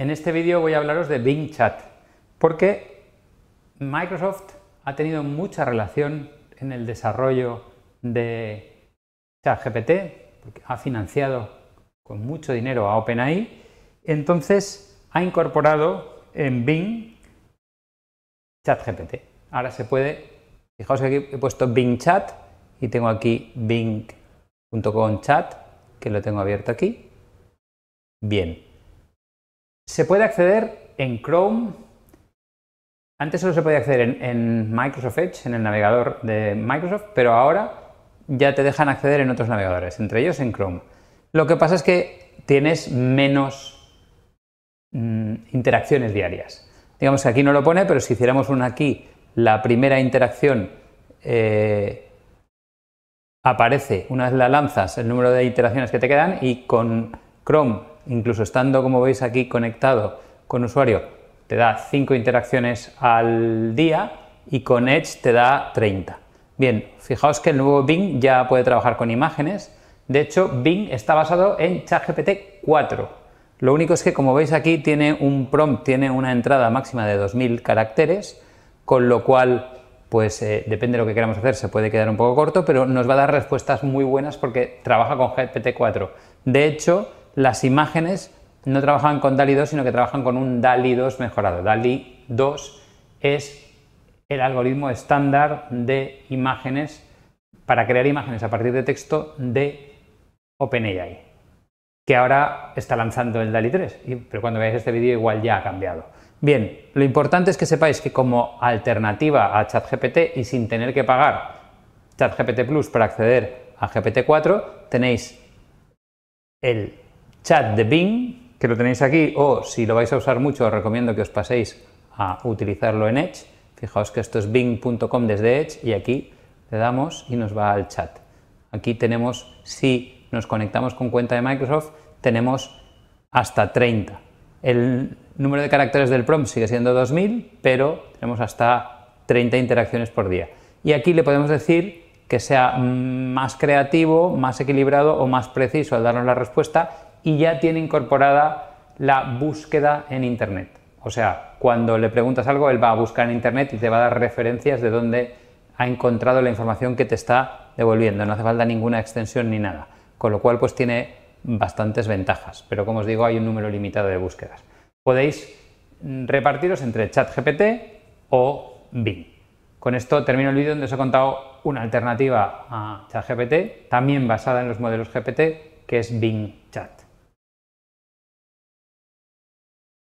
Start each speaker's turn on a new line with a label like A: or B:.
A: En este vídeo voy a hablaros de Bing Chat, porque Microsoft ha tenido mucha relación en el desarrollo de ChatGPT, porque ha financiado con mucho dinero a OpenAI, entonces ha incorporado en Bing ChatGPT. Ahora se puede, fijaos aquí he puesto Bing Chat y tengo aquí bing.com chat, que lo tengo abierto aquí. Bien, se puede acceder en Chrome. Antes solo se podía acceder en, Microsoft Edge, en el navegador de Microsoft, pero ahora ya te dejan acceder en otros navegadores, entre ellos en Chrome. Lo que pasa es que tienes menos mm, interacciones diarias. Digamos que aquí no lo pone, pero si hiciéramos una aquí, la primera interacción eh, aparece, una vez la lanzas, el número de interacciones que te quedan y con Chrome incluso estando, como veis aquí, conectado con usuario, te da 5 interacciones al día y con Edge te da 30. Bien, fijaos que el nuevo Bing ya puede trabajar con imágenes. De hecho, Bing está basado en ChatGPT 4. Lo único es que, como veis aquí, tiene un prompt, tiene una entrada máxima de 2000 caracteres, con lo cual pues eh, depende de lo que queramos hacer, se puede quedar un poco corto, pero nos va a dar respuestas muy buenas porque trabaja con GPT-4. De hecho, las imágenes no trabajan con DALI 2, sino que trabajan con un DALI 2 mejorado. DALI 2 es el algoritmo estándar de imágenes para crear imágenes a partir de texto de OpenAI, que ahora está lanzando el DALI 3, pero cuando veáis este vídeo igual ya ha cambiado. Bien, lo importante es que sepáis que como alternativa a ChatGPT y sin tener que pagar ChatGPT Plus para acceder a GPT-4, tenéis el chat de Bing, que lo tenéis aquí, o si lo vais a usar mucho, os recomiendo que os paséis a utilizarlo en Edge. Fijaos que esto es bing.com desde Edge y aquí le damos y nos va al chat. Aquí tenemos, si nos conectamos con cuenta de Microsoft, tenemos hasta 30. El número de caracteres del prompt sigue siendo 2000, pero tenemos hasta 30 interacciones por día. Y aquí le podemos decir que sea más creativo, más equilibrado o más preciso al darnos la respuesta y ya tiene incorporada la búsqueda en Internet. O sea, cuando le preguntas algo, él va a buscar en Internet y te va a dar referencias de dónde ha encontrado la información que te está devolviendo. No hace falta ninguna extensión ni nada. Con lo cual, pues tiene bastantes ventajas. Pero como os digo, hay un número limitado de búsquedas. Podéis repartiros entre ChatGPT o Bing. Con esto termino el vídeo donde os he contado una alternativa a ChatGPT, también basada en los modelos GPT, que es Bing Chat.